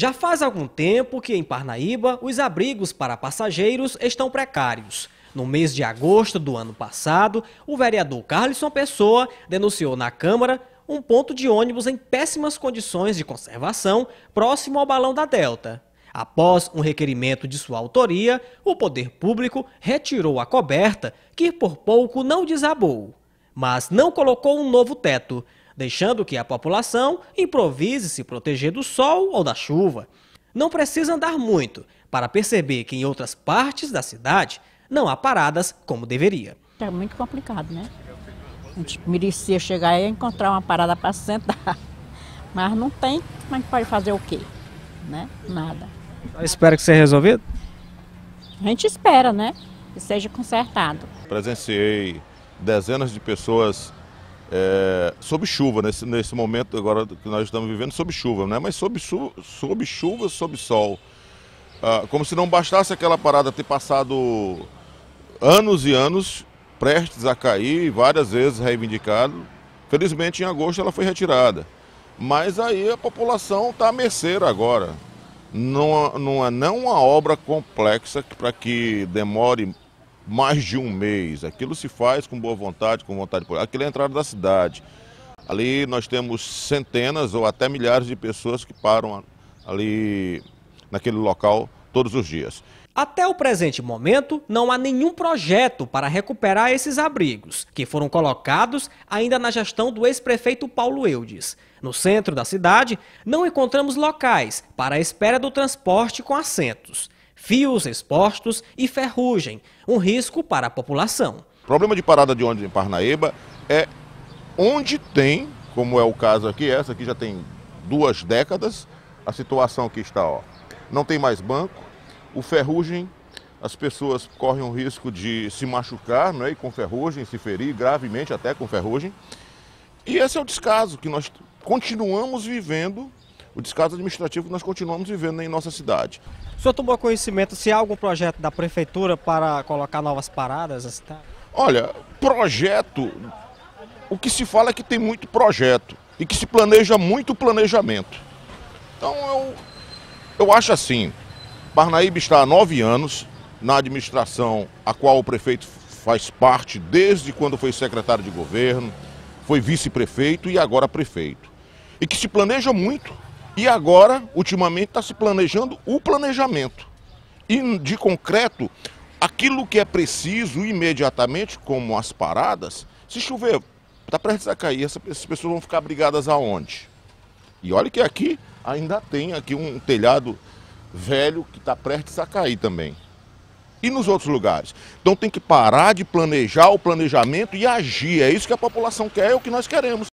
Já faz algum tempo que em Parnaíba os abrigos para passageiros estão precários. No mês de agosto do ano passado, o vereador Carlson Pessoa denunciou na Câmara um ponto de ônibus em péssimas condições de conservação próximo ao balão da Delta. Após um requerimento de sua autoria, o poder público retirou a coberta, que por pouco não desabou, mas não colocou um novo teto, deixando que a população improvise se proteger do sol ou da chuva. Não precisa andar muito para perceber que em outras partes da cidade não há paradas como deveria. É muito complicado, né? A gente merecia chegar e encontrar uma parada para sentar. Mas não tem, mas é pode fazer o quê? Né? Nada. Eu espero que seja resolvido? A gente espera, né? Que seja consertado. Presenciei dezenas de pessoas é, sob chuva, nesse, nesse momento agora que nós estamos vivendo, sob chuva, né? mas sob, sob chuva, sob sol. Ah, como se não bastasse aquela parada ter passado anos e anos prestes a cair, várias vezes reivindicado. Felizmente, em agosto ela foi retirada. Mas aí a população está a merceira agora. Não, não é não uma obra complexa para que demore mais de um mês. Aquilo se faz com boa vontade, com vontade política. Aquilo é a entrada da cidade. Ali nós temos centenas ou até milhares de pessoas que param ali naquele local todos os dias. Até o presente momento, não há nenhum projeto para recuperar esses abrigos, que foram colocados ainda na gestão do ex-prefeito Paulo Eudes. No centro da cidade, não encontramos locais para a espera do transporte com assentos fios expostos e ferrugem, um risco para a população. O problema de parada de ônibus em Parnaíba é onde tem, como é o caso aqui, essa aqui já tem duas décadas, a situação que está, ó. Não tem mais banco, o ferrugem, as pessoas correm o risco de se machucar, né, e com ferrugem, se ferir gravemente até com ferrugem. E esse é o descaso que nós continuamos vivendo o descaso administrativo que nós continuamos vivendo em nossa cidade. O senhor tomou conhecimento se há algum projeto da prefeitura para colocar novas paradas na assim, cidade? Tá? Olha, projeto, o que se fala é que tem muito projeto e que se planeja muito planejamento. Então eu, eu acho assim, Parnaíba está há nove anos na administração a qual o prefeito faz parte desde quando foi secretário de governo, foi vice-prefeito e agora prefeito. E que se planeja muito e agora, ultimamente, está se planejando o planejamento. E de concreto, aquilo que é preciso imediatamente, como as paradas, se chover, está prestes a cair, essas pessoas vão ficar abrigadas aonde? E olha que aqui ainda tem aqui um telhado velho que está prestes a cair também. E nos outros lugares? Então tem que parar de planejar o planejamento e agir. É isso que a população quer, é o que nós queremos.